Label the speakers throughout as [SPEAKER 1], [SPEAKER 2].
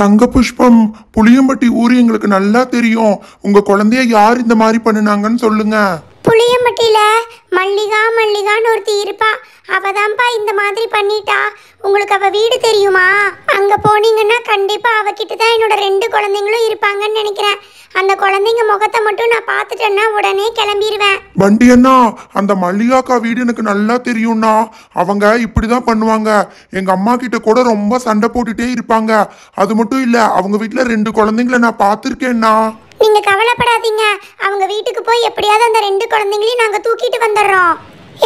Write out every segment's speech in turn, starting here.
[SPEAKER 1] தங்க புஷ்பம் புளியம்பட்டி ஊர் எங்களுக்கு நல்லா தெரியும் உங்க குழந்தைய யார் இந்த மாதிரி பண்ணினாங்கன்னு சொல்லுங்க
[SPEAKER 2] புளியம்பட்டியில மல்லிகா மல்லிகான்னு ஒருத்தி இருப்பா அவதான்பா இந்த மாதிரி பண்ணிட்டா உங்களுக்கு அவ வீடு தெரியுமா அங்க போனீங்கன்னா கண்டிப்பா அவகிட்டதான் தான் என்னோட ரெண்டு குழந்தைங்களும் இருப்பாங்கன்னு நினைக்கிறேன் அந்த குழந்தைங்க முகத்தை மட்டும் நான் பார்த்துட்டேன்னா உடனே கிளம்பிடுவேன்
[SPEAKER 1] வண்டி அண்ணா அந்த மல்லிகாக்கா வீடு எனக்கு நல்லா தெரியும்ண்ணா அவங்க இப்படிதான் பண்ணுவாங்க எங்க அம்மா கிட்ட கூட ரொம்ப சண்டை போட்டுட்டே இருப்பாங்க அது மட்டும் இல்ல அவங்க வீட்டுல ரெண்டு குழந்தைங்கள நான் பார்த்துருக்கேன்னா
[SPEAKER 2] நீங்க கவலைப்படாதீங்க அவங்க வீட்டுக்கு போய் எப்படியாவது அந்த ரெண்டு குழந்தைங்களையும் நாங்க தூக்கிட்டு வந்துடுறோம்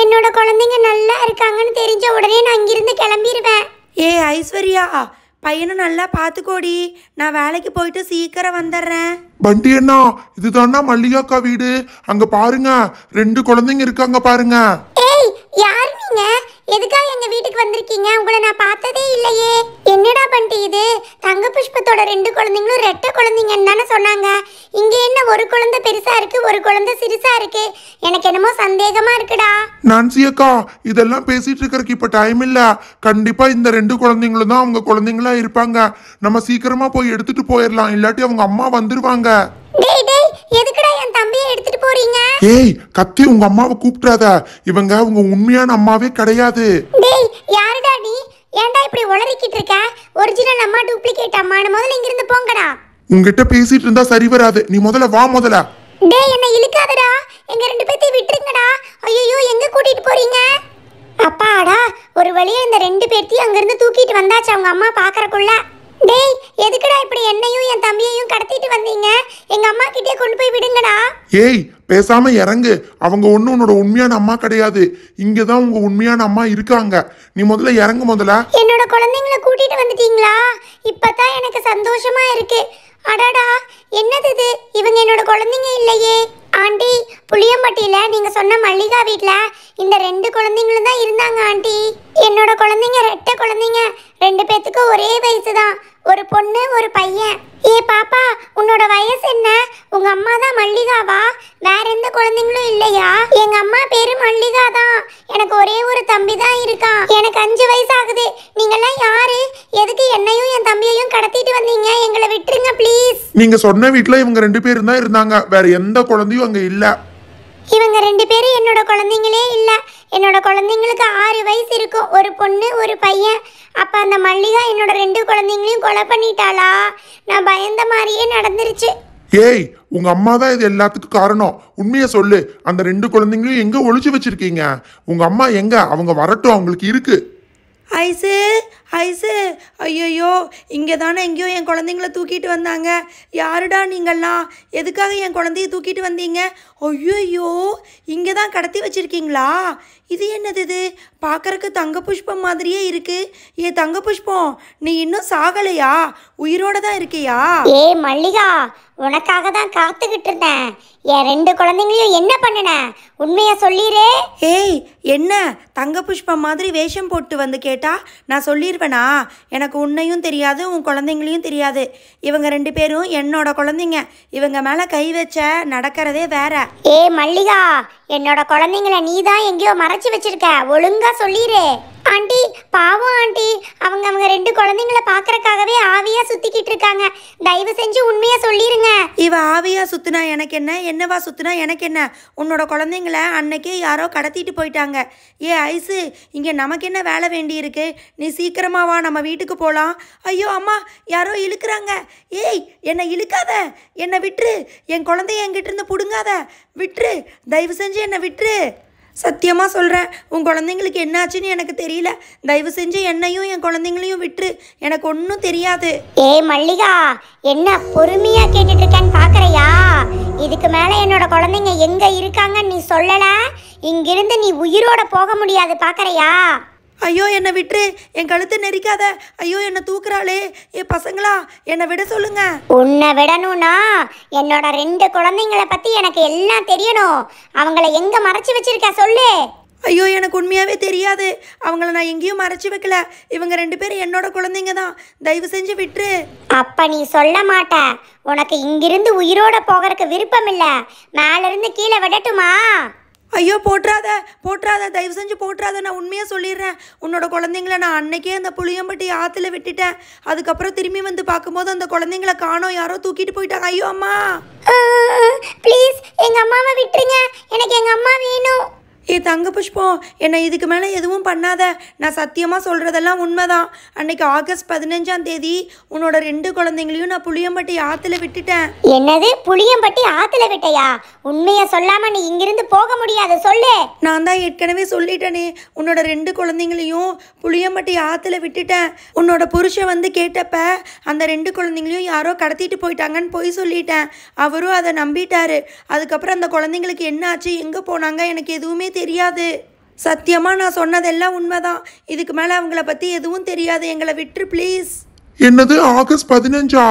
[SPEAKER 2] என்னோட குழந்தைங்க நல்லா இருக்காங்கன்னு தெரிஞ்ச உடனே நான் இங்கிருந்து கிளம்பிடுவேன்
[SPEAKER 3] ஏ ஐஸ்வர்யா பையனை நல்லா பார்த்துக்கோடி நான் வேலைக்கு போயிட்டு சீக்கிரம் வந்துடுறேன்
[SPEAKER 1] பண்டி அண்ணா இதுதானா மல்லிகாக்கா வீடு அங்க பாருங்க ரெண்டு குழந்தைங்க இருக்காங்க பாருங்க
[SPEAKER 2] யார் நீங்க எதுக்காக எங்க வீட்டுக்கு வந்திருக்கீங்க உங்களை நான் பார்த்ததே இல்லையே என்னடா பண்டி இது தங்க குடும்பத்தோட ரெண்டு குழந்தைங்களும் ரெட்ட குழந்தைங்கன்னு தானே சொன்னாங்க இங்க என்ன ஒரு குழந்தை பெருசா இருக்கு ஒரு குழந்தை சிறுசா இருக்கு எனக்கு என்னமோ சந்தேகமா இருக்குடா
[SPEAKER 1] நான்சி அக்கா இதெல்லாம் பேசிட்டு இருக்கிறதுக்கு இப்ப டைம் இல்ல கண்டிப்பா இந்த ரெண்டு குழந்தைங்களும் தான் அவங்க குழந்தைங்களா இருப்பாங்க நம்ம சீக்கிரமா போய் எடுத்துட்டு போயிடலாம் இல்லாட்டி அவங்க அம்மா வந்துருவாங்க டேய் டேய் எதுக்குடா என் தம்பியை எடுத்துட்டு போறீங்க ஏய் கத்தி உங்க அம்மாவை கூப்பிடாத இவங்க உங்க உண்மையான அம்மாவே கிடையாது
[SPEAKER 2] டேய் யாருடா ஏன்டா இப்படி உளறிக்கிட்டு இருக்க ஒரிஜினல் அம்மா டூப்ளிகேட் அம்மான்னு முதல்ல இருந்து போங்கடா
[SPEAKER 1] உங்ககிட்ட பேசிட்டு இருந்தா சரி வராது நீ முதல்ல வா முதல்ல
[SPEAKER 2] டேய் என்ன இழுக்காதடா எங்க ரெண்டு பேத்தையும் விட்டுருங்கடா ஐயோ எங்க கூட்டிட்டு போறீங்க அப்பாடா ஒரு வழியா இந்த ரெண்டு பேர்த்தையும் இருந்து தூக்கிட்டு வந்தாச்சு அவங்க அம்மா பாக்குறக்குள்ள டேய் எதுக்குடா இப்படி என்னையும் என் தம்பியையும் கடத்திட்டு வந்தீங்க எங்க அம்மா கிட்டே கொண்டு போய் விடுங்கடா
[SPEAKER 1] ஏய் பேசாம இறங்கு அவங்க ஒன்றும் உன்னோட உண்மையான அம்மா கிடையாது இங்கதான் தான் உங்க உண்மையான அம்மா இருக்காங்க நீ முதல்ல இறங்கு முதல்ல
[SPEAKER 2] என்னோட குழந்தைங்கள கூட்டிட்டு வந்துட்டீங்களா இப்பதான் எனக்கு சந்தோஷமா இருக்கு அடடா என்னது இது இவங்க என்னோட குழந்தைங்க இல்லையே ஆண்டி புளியம்பட்டியில் நீங்கள் சொன்ன மல்லிகா வீட்டில் இந்த ரெண்டு குழந்தைங்களும் தான் இருந்தாங்க ஆண்டி என்னோட குழந்தைங்க ரெட்டை குழந்தைங்க ரெண்டு பேத்துக்கும் ஒரே வயசுதான் தான் ஒரு பொண்ணு ஒரு பையன் ஏ பாப்பா உன்னோட வயசு என்ன அம்மா தான் மல்லிகாவா வேற எந்த குழந்தைங்களும் இல்லையா எங்க அம்மா பேரு மல்லிகா தான் எனக்கு ஒரே ஒரு தம்பி தான் இருக்கான் எனக்கு அஞ்சு வயசு ஆகுது நீங்கெல்லாம் யாரு எதுக்கு என்னையும் என் தம்பியையும் கடத்திட்டு வந்தீங்க எங்களை விட்டுருங்க ப்ளீஸ்
[SPEAKER 1] நீங்க சொன்ன வீட்டுல இவங்க ரெண்டு பேரும் தான் இருந்தாங்க வேற எந்த குழந்தையும் அங்க இல்லை
[SPEAKER 2] இவங்க ரெண்டு பேரும் என்னோட குழந்தைங்களே இல்லை என்னோட குழந்தைங்களுக்கு ஆறு வயசு இருக்கும் ஒரு பொண்ணு ஒரு பையன் அப்போ அந்த மல்லிகா என்னோட ரெண்டு குழந்தைங்களையும் கொலை பண்ணிட்டாளா நான் பயந்த மாதிரியே நடந்துருச்சு
[SPEAKER 1] ஏய் உங்க அம்மா தான் இது எல்லாத்துக்கும் காரணம் உண்மையை சொல்லு அந்த ரெண்டு குழந்தைங்களையும் எங்க ஒழிச்சு வச்சிருக்கீங்க உங்க அம்மா எங்க அவங்க வரட்டும் அவங்களுக்கு இருக்கு
[SPEAKER 3] ஐசு ஐசு ஐயோயோ இங்கே தானே எங்கேயோ என் குழந்தைங்கள தூக்கிட்டு வந்தாங்க யாருடா நீங்கள்லாம் எதுக்காக என் குழந்தைய தூக்கிட்டு வந்தீங்க ஐயோயோ இங்கே தான் கடத்தி வச்சுருக்கீங்களா இது என்னது இது பார்க்குறக்கு தங்க புஷ்பம் மாதிரியே இருக்குது ஏ தங்க புஷ்பம் நீ இன்னும்
[SPEAKER 2] சாகலையா உயிரோடு தான் இருக்கியா ஏ மல்லிகா உனக்காக தான் காத்துக்கிட்டு இருந்தேன் என் ரெண்டு குழந்தைங்களையும் என்ன பண்ணின உண்மையா சொல்லிடு ஏய் என்ன
[SPEAKER 3] தங்க புஷ்பம் மாதிரி வேஷம் போட்டு வந்து கேட்டா நான் சொல்லிடுவேன் திரும்பனா எனக்கு உன்னையும் தெரியாது உன் குழந்தைங்களையும் தெரியாது இவங்க ரெண்டு பேரும் என்னோட குழந்தைங்க இவங்க மேலே கை வச்ச
[SPEAKER 2] நடக்கிறதே வேற ஏ மல்லிகா என்னோட குழந்தைங்கள நீ தான் எங்கேயோ மறைச்சு வச்சிருக்க ஒழுங்கா சொல்லிடு ஆண்டி பாவம் ஆண்டி அவங்க அவங்க ரெண்டு குழந்தைங்கள பாக்குறதுக்காகவே ஆவியா சுத்திக்கிட்டு இருக்காங்க தயவு செஞ்சு உண்மையா சொல்லிருங்க இவ ஆவியா சுத்துனா எனக்கு
[SPEAKER 3] என்ன என்னவா சுத்துனா எனக்கு என்ன உன்னோட குழந்தைங்கள அன்னைக்கே யாரோ கடத்திட்டு போயிட்டாங்க ஏ ஐசு இங்க நமக்கு என்ன வேலை வேண்டி இருக்கு நீ சீக்கிரமா வா நம்ம வீட்டுக்கு போலாம் ஐயோ அம்மா யாரோ இழுக்கிறாங்க ஏய் என்னை இழுக்காத என்னை விட்டுரு என் குழந்தைய என்கிட்ட இருந்து புடுங்காத விட்டுரு தயவு செஞ்சு என்னை விட்டுரு சத்தியமாக சொல்கிறேன் உன் குழந்தைங்களுக்கு என்னாச்சுன்னு எனக்கு தெரியல தயவு செஞ்சு என்னையும் என் குழந்தைங்களையும் விட்டுரு எனக்கு ஒன்றும்
[SPEAKER 2] தெரியாது ஏ மல்லிகா என்ன பொறுமையாக கேட்டுட்டு இருக்கேன் பார்க்குறையா இதுக்கு மேலே என்னோட குழந்தைங்க எங்கே இருக்காங்கன்னு நீ சொல்லலை இங்கிருந்து நீ உயிரோட போக முடியாது பார்க்குறையா ஐயோ என்னை விட்டு என் கழுத்தை நெரிக்காத ஐயோ என்னை தூக்குறாளே என் பசங்களா என்னை விட சொல்லுங்க உன்னை விடணும்னா என்னோட ரெண்டு குழந்தைங்களை பத்தி எனக்கு எல்லாம் தெரியணும் அவங்கள எங்க மறைச்சு வச்சிருக்க சொல்லு ஐயோ எனக்கு
[SPEAKER 3] உண்மையாகவே தெரியாது அவங்கள நான் எங்கேயும் மறைச்சு வைக்கல இவங்க ரெண்டு பேரும் என்னோட குழந்தைங்க தான் தயவு
[SPEAKER 2] செஞ்சு விட்டுரு அப்ப நீ சொல்ல மாட்ட உனக்கு இங்கிருந்து உயிரோட போகறக்கு விருப்பம் இல்லை மேலிருந்து கீழே விடட்டுமா ஐயோ போட்டுறாத போட்டுறாத தயவு செஞ்சு
[SPEAKER 3] போட்டுறாத நான் உண்மையாக சொல்லிடுறேன் உன்னோட குழந்தைங்கள நான் அன்னைக்கே அந்த புளியம்பட்டி ஆற்றுல விட்டுட்டேன் அதுக்கப்புறம் திரும்பி வந்து பார்க்கும்போது அந்த குழந்தைங்கள காணோம் யாரோ தூக்கிட்டு போயிட்டாங்க ஐயோ அம்மா ப்ளீஸ் எங்கள் அம்மாவை விட்டுருங்க எனக்கு எங்கள் அம்மா வேணும் ஏ தங்க புஷ்பம் என்னை இதுக்கு மேலே எதுவும் பண்ணாத நான் சத்தியமாக சொல்கிறதெல்லாம் உண்மைதான் அன்னைக்கு ஆகஸ்ட் பதினஞ்சாம் தேதி உன்னோட ரெண்டு குழந்தைங்களையும் நான் புளியம்பட்டி ஆற்றுல விட்டுட்டேன் என்னது புளியம்பட்டி ஆற்றுல விட்டையா உண்மையை சொல்லாமல் நீ இங்கிருந்து போக முடியாது சொல்லு நான் தான் ஏற்கனவே சொல்லிட்டேனே உன்னோட ரெண்டு குழந்தைங்களையும் புளியம்பட்டி ஆற்றுல விட்டுட்டேன் உன்னோட புருஷன் வந்து கேட்டப்ப அந்த ரெண்டு குழந்தைங்களையும் யாரோ கடத்திட்டு போயிட்டாங்கன்னு போய் சொல்லிட்டேன் அவரும் அதை நம்பிட்டாரு அதுக்கப்புறம் அந்த குழந்தைங்களுக்கு என்ன ஆச்சு எங்கே போனாங்க எனக்கு எதுவுமே தெரியாது சத்தியமாக நான் சொன்னதெல்லாம் உண்மைதான் இதுக்கு மேலே அவங்கள பற்றி எதுவும் தெரியாது எங்களை விட்டுரு ப்ளீஸ்
[SPEAKER 1] என்னது ஆகஸ்ட் பதினஞ்சா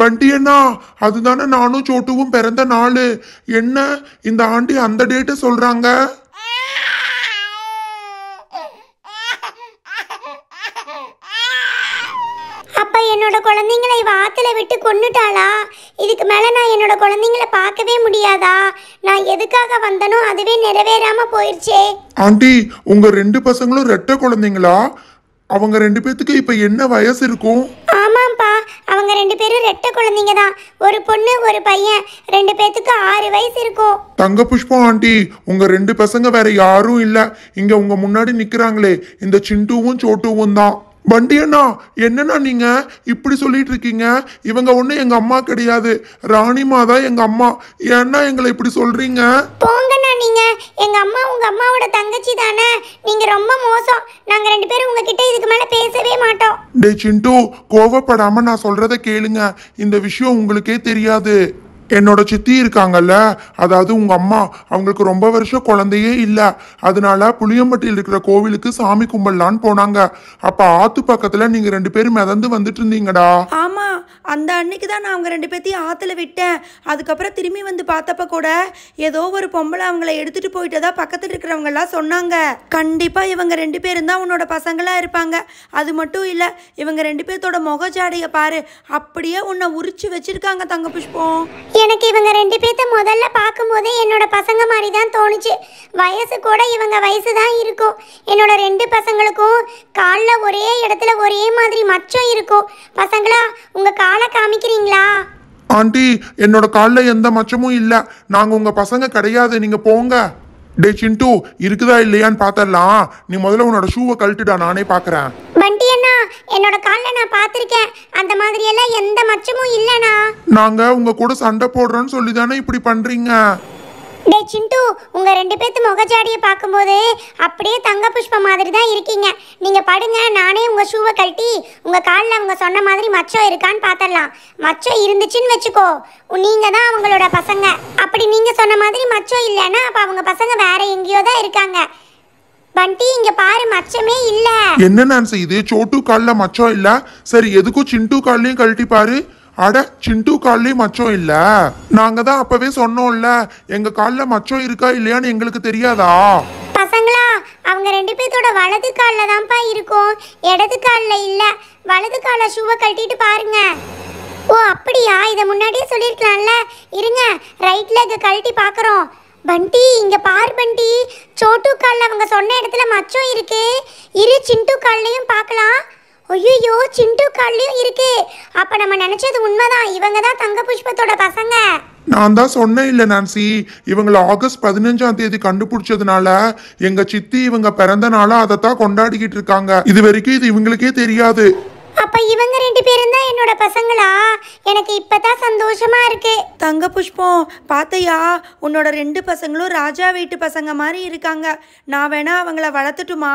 [SPEAKER 1] பண்டி அண்ணா அதுதானே நானும் சோட்டுவும் பிறந்த நாள் என்ன இந்த ஆண்டி அந்த டேட்டை சொல்கிறாங்க
[SPEAKER 2] என்னோட குழந்தைங்களை இவ விட்டு கொண்டுட்டாளா இதுக்கு மேல நான் என்னோட குழந்தைங்களை பார்க்கவே முடியாதா நான் எதுக்காக வந்தனோ அதுவே நிறைவேறாம போயிருச்சே
[SPEAKER 1] ஆண்டி உங்க ரெண்டு பசங்களும் ரெட்ட குழந்தைங்களா அவங்க ரெண்டு பேத்துக்கு இப்ப என்ன வயசு இருக்கும்
[SPEAKER 2] ஆமாம்ப்பா அவங்க ரெண்டு பேரும் ரெட்ட குழந்தைங்க தான் ஒரு பொண்ணு ஒரு பையன் ரெண்டு பேத்துக்கு ஆறு வயசு
[SPEAKER 1] இருக்கும் தங்க புஷ்பம் ஆண்டி உங்க ரெண்டு பசங்க வேற யாரும் இல்ல இங்க உங்க முன்னாடி நிக்கிறாங்களே இந்த சிண்டுவும் சோட்டுவும் தான் பண்டியண்ணா என்னண்ணா நீங்கள் இப்படி சொல்லிட்டு இருக்கீங்க இவங்க ஒன்றும் எங்கள் அம்மா கிடையாது ராணிமா தான் எங்கள் அம்மா ஏன்னா எங்களை இப்படி சொல்கிறீங்க
[SPEAKER 2] போங்கண்ணா நீங்கள் எங்கள் அம்மா உங்கள் அம்மாவோட தங்கச்சி தானே நீங்கள் ரொம்ப மோசம் நாங்கள் ரெண்டு பேரும் உங்ககிட்ட இதுக்கு மேலே பேசவே மாட்டோம்
[SPEAKER 1] டே சிண்டு கோவப்படாமல் நான் சொல்கிறத கேளுங்க இந்த விஷயம் உங்களுக்கே தெரியாது என்னோட சித்தி இருக்காங்கல்ல அதாவது உங்கள் அம்மா அவங்களுக்கு ரொம்ப வருஷம் குழந்தையே இல்லை அதனால புளியம்பட்டியில் இருக்கிற கோவிலுக்கு சாமி கும்பிடலான்னு போனாங்க அப்போ ஆத்து பக்கத்தில் நீங்கள் ரெண்டு பேரும் மிதந்து வந்துட்டு இருந்தீங்கடா
[SPEAKER 3] ஆமாம் அந்த அன்னைக்கு தான் நான் அவங்க ரெண்டு பேர்த்தையும் ஆற்றுல விட்டேன் அதுக்கப்புறம் திரும்பி வந்து பார்த்தப்ப கூட ஏதோ ஒரு பொம்பளை அவங்கள எடுத்துகிட்டு போயிட்டதா பக்கத்தில் இருக்கிறவங்கெல்லாம் சொன்னாங்க கண்டிப்பாக இவங்க ரெண்டு பேரும் தான் உன்னோட பசங்களாக இருப்பாங்க அது மட்டும் இல்லை இவங்க ரெண்டு பேர்த்தோட முகஜாடையை
[SPEAKER 2] பாரு அப்படியே உன்னை உரிச்சு வச்சிருக்காங்க தங்க புஷ்பம் எனக்கு இவங்க ரெண்டு பேர்த்த முதல்ல பார்க்கும்போதே என்னோட பசங்க மாதிரி தான் தோணுச்சு வயசு கூட இவங்க வயசு தான் இருக்கும் என்னோட ரெண்டு பசங்களுக்கும் காலில் ஒரே இடத்துல ஒரே மாதிரி மச்சம் இருக்கும்
[SPEAKER 1] பசங்களா உங்கள் காலை
[SPEAKER 2] காமிக்கிறீங்களா
[SPEAKER 1] ஆண்டி என்னோட காலில் எந்த மச்சமும் இல்லை நாங்கள் உங்கள் பசங்க கிடையாது நீங்கள் போங்க டே சிண்டு இருக்குதா இல்லையான்னு பார்த்தரலாம் நீ முதல்ல உன்னோட ஷூவை கழட்டுடா நானே பார்க்குறேன்
[SPEAKER 2] வண்டி என்னோட கால்ல நான் பார்த்திருக்கேன் அந்த மாதிரி எல்லாம் எந்த மச்சமும் இல்லனா
[SPEAKER 1] நாங்க உங்க கூட சண்டை போடுறோம்னு சொல்லி தானே இப்படி பண்றீங்க
[SPEAKER 2] டேய் சிண்டு உங்க ரெண்டு பேத்து
[SPEAKER 1] முகஜாடியை பார்க்கும்போது அப்படியே தங்க
[SPEAKER 2] புஷ்பம் மாதிரி தான் இருக்கீங்க நீங்க படுங்க நானே உங்க ஷூவை கழட்டி உங்க காலில் அவங்க சொன்ன மாதிரி மச்சம் இருக்கான்னு பார்த்தரலாம் மச்சம் இருந்துச்சுன்னு வச்சுக்கோ நீங்க தான் அவங்களோட பசங்க அப்படி நீங்க சொன்ன மாதிரி மச்சம் இல்லைன்னா அப்ப அவங்க பசங்க வேற எங்கேயோ தான் இருக்காங்க பண்டி இங்க பாரு மச்சமே இல்ல
[SPEAKER 1] என்ன நான் செய்து சோட்டு கால்ல மச்சம் இல்ல சரி எதுக்கும் சிண்டு கால்லையும் கழட்டி பாரு அட சிண்டு கால்லயும் மச்சம் இல்ல நாங்க தான் அப்பவே சொன்னோம்ல எங்க கால்ல மச்சம் இருக்கா இல்லையான்னு எங்களுக்கு தெரியாதா
[SPEAKER 2] பசங்களா அவங்க ரெண்டு பேர்த்தோட வலது கால்ல தான்ப்பா இருக்கும் இடது கால்ல இல்ல வலது கால ஷூவ கட்டிட்டு பாருங்க ஓ அப்படியா இதை முன்னாடியே சொல்லியிருக்கலாம்ல இருங்க ரைட் லெக் கழட்டி பார்க்குறோம் பண்டி இங்க பார் பண்டி சோட்டு அவங்க சொன்ன இடத்துல மச்சம் இருக்கு இரு சிண்டு கால்லையும் பார்க்கலாம் ஐயோ சிண்டு கால்லையும் இருக்கு அப்ப நம்ம நினைச்சது உண்மைதான் இவங்க தான் தங்க புஷ்பத்தோட பசங்க
[SPEAKER 1] நான் தான் சொன்னேன் இல்லை நான்சி இவங்களை ஆகஸ்ட் பதினஞ்சாம் தேதி கண்டுபிடிச்சதுனால எங்க சித்தி இவங்க பிறந்த நாளா அதைத்தான் கொண்டாடிக்கிட்டு இருக்காங்க இது வரைக்கும் இது இவங்களுக்கே தெரியாது
[SPEAKER 2] அப்போ இவங்க ரெண்டு பேரும் தான் என்னோட பசங்களா எனக்கு இப்பதான் சந்தோஷமா இருக்கு தங்க புஷ்பம் பாத்தையா
[SPEAKER 3] உன்னோட ரெண்டு பசங்களும் ராஜா வீட்டு பசங்க மாதிரி இருக்காங்க நான் வேணா அவங்கள வளர்த்துட்டுமா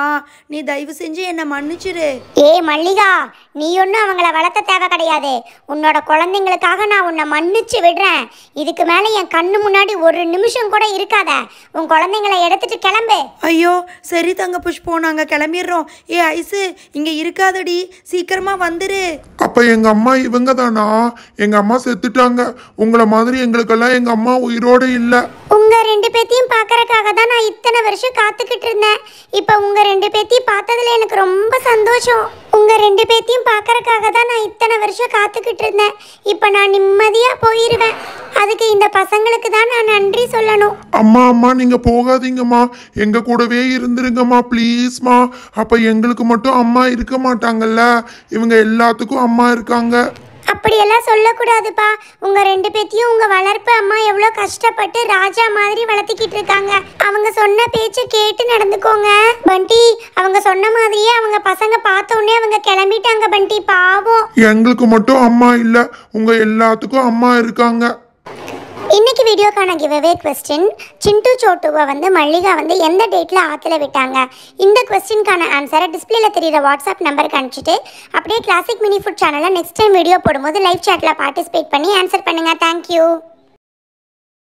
[SPEAKER 2] நீ தயவு செஞ்சு என்னை மன்னிச்சிரு ஏ மல்லிகா நீ ஒன்றும் அவங்கள வளர்த்த தேவை கிடையாது உன்னோட குழந்தைங்களுக்காக நான் உன்னை மன்னிச்சு விடுறேன் இதுக்கு மேலே என் கண்ணு முன்னாடி ஒரு நிமிஷம் கூட இருக்காத உன் குழந்தைங்களை எடுத்துட்டு கிளம்பு ஐயோ சரி தங்க
[SPEAKER 3] புஷ்பம் நாங்கள் கிளம்பிடுறோம் ஏ ஐசு
[SPEAKER 1] இங்கே இருக்காதடி சீக்கிரமாக வந்துரு அப்ப எங்க அம்மா இவங்க தானா எங்க அம்மா செத்துட்டாங்க உங்களை மாதிரி எங்களுக்கெல்லாம் எங்க அம்மா உயிரோட இல்லை உங்கள் ரெண்டு பேத்தையும் பார்க்கறக்காக தான் நான் இத்தனை வருஷம் காத்துக்கிட்டு இருந்தேன் இப்போ
[SPEAKER 2] உங்கள் ரெண்டு பேத்தையும் பார்த்ததுல எனக்கு ரொம்ப சந்தோஷம் உங்கள் ரெண்டு பேத்தையும் பார்க்கறக்காக தான் நான் இத்தனை வருஷம் காத்துக்கிட்டு இருந்தேன் இப்போ நான் நிம்மதியாக போயிடுவேன் அதுக்கு இந்த பசங்களுக்கு தான்
[SPEAKER 1] நான் நன்றி சொல்லணும் அம்மா அம்மா நீங்கள் போகாதீங்கம்மா எங்கள் கூடவே இருந்துருங்கம்மா ப்ளீஸ்மா அப்போ எங்களுக்கு மட்டும் அம்மா இருக்க மாட்டாங்கல்ல இவங்க எல்லாத்துக்கும் அம்மா இருக்காங்க
[SPEAKER 2] அப்படியெல்லாம் சொல்லக்கூடாதுப்பா உங்கள் ரெண்டு பேத்தையும் உங்கள் வளர்ப்பு அம்மா எவ்வளோ கஷ்டப்பட்டு ராஜா மாதிரி வளர்த்திக்கிட்டு இருக்காங்க அவங்க சொன்ன பேச்சு கேட்டு நடந்துக்கோங்க பண்டி அவங்க சொன்ன மாதிரியே அவங்க பசங்க பார்த்த உடனே அவங்க கிளம்பிட்டாங்க பண்டி பாவம்
[SPEAKER 1] எங்களுக்கு மட்டும் அம்மா இல்லை உங்கள் எல்லாத்துக்கும் அம்மா இருக்காங்க வீடியோக்கான
[SPEAKER 2] கிவ்வே கொஸ்டின் சிண்டு சோட்டுவை வந்து மல்லிகா வந்து எந்த டேட்டில் ஆற்றுல விட்டாங்க இந்த கொஸ்டின்கான ஆன்சரை டிஸ்பிளேல தெரியுற வாட்ஸ்அப் நம்பருக்கு அனுப்பிச்சிட்டு அப்படியே கிளாசிக் மினி ஃபுட் சேனலில் நெக்ஸ்ட் டைம் வீடியோ போடும்போது லைவ் சேட்டில் பார்ட்டிசிபேட் பண்ணி ஆன்சர் பண்ணுங்கள் தேங்க்யூ